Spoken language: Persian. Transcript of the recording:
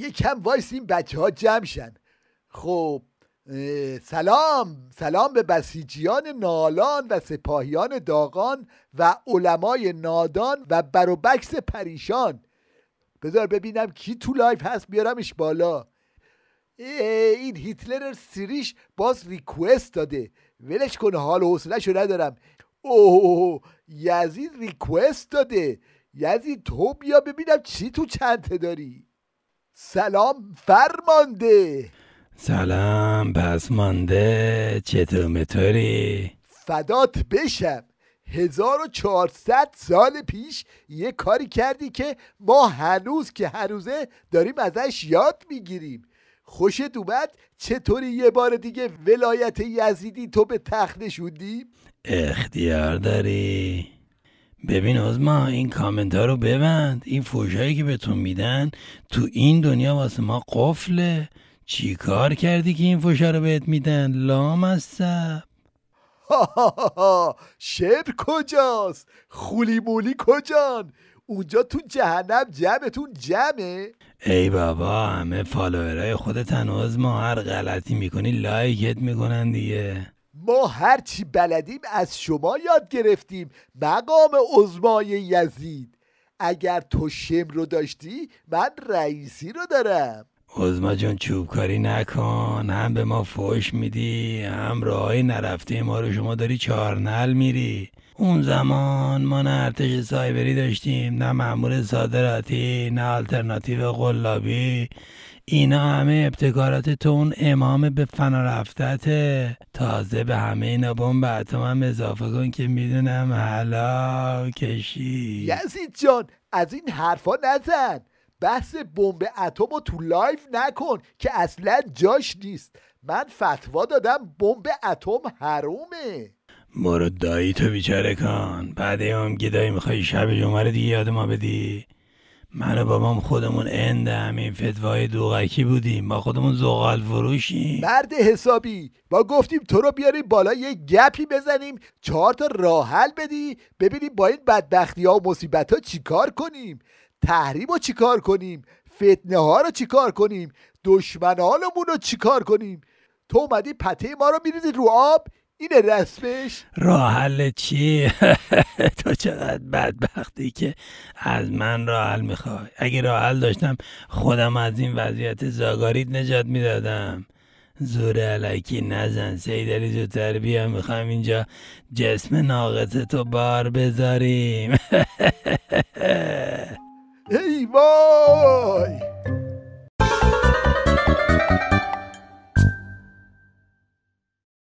یکم این بچه ها جمع شن خب سلام سلام به بسیجیان نالان و سپاهیان داغان و علمای نادان و بروبکس پریشان بذار ببینم کی تو لایف هست بیارمش بالا این هیتلر سریش باز ریکوست داده ولش کن حال و حوصلهش رو ندارم اوه یزید ریکوست داده یزید تو بیا ببینم چی تو چنده داری سلام فرمانده سلام پسمانده چطوری؟ چطور فدات بشم 1400 سال پیش یه کاری کردی که ما هنوز که هنوزه داریم ازش یاد میگیریم خوشت اومد چطوری یه بار دیگه ولایت یزیدی تو به تخت نشوندی؟ اختیار داری ببین ما این کامنت ها رو ببند این فوشایی که بهتون میدن تو این دنیا واسه ما قفله چی کار کردی که این فوشا رو بهت میدن لام از شعر کجاست خولی مولی کجان اونجا تو جهنم جمعتون جمعه ای بابا همه فالوورای خودتن ما هر غلطی میکنی لایکت میکنن دیگه ما هرچی بلدیم از شما یاد گرفتیم مقام عزمای یزید اگر تو شم رو داشتی من رئیسی رو دارم عزما جون چوبکاری نکن هم به ما فوش میدی هم راهی نرفته ما رو شما داری چارنل میری اون زمان ما نه ارتش سایبری داشتیم نه مأمور صادراتی نه آلترناتیو قلابی اینا همه ابتکارات تو اون امام به فنا رفتته تازه به همه اینا بمب اتم هم اضافه کن که میدونم حالا کشی یزید جان از این حرفا نزن بحث بمب اتم رو تو لایف نکن که اصلا جاش نیست من فتوا دادم بمب اتم حرومه برو دایی تو بیچاره کن بعد هم گدایی میخوای شب جمعه دیگه یاد ما بدی من و بابام خودمون اند همین فتوای دوغکی بودیم ما خودمون زغال فروشیم مرد حسابی ما گفتیم تو رو بیاریم بالا یه گپی بزنیم چهار تا راه حل بدی ببینیم با این بدبختی ها و مصیبت ها چیکار کنیم تحریم رو چیکار کنیم فتنه ها رو چیکار کنیم دشمنانمون رو چیکار کنیم تو اومدی پته ما رو میریزی رو آب اینه رسمش راه چی تو چقدر بدبختی که از من راحل میخوای اگه راه داشتم خودم از این وضعیت زاگاریت نجات میدادم زور علکی نزن سیدری زودتر بیا میخوایم اینجا جسم ناقص تو بار بذاریم ای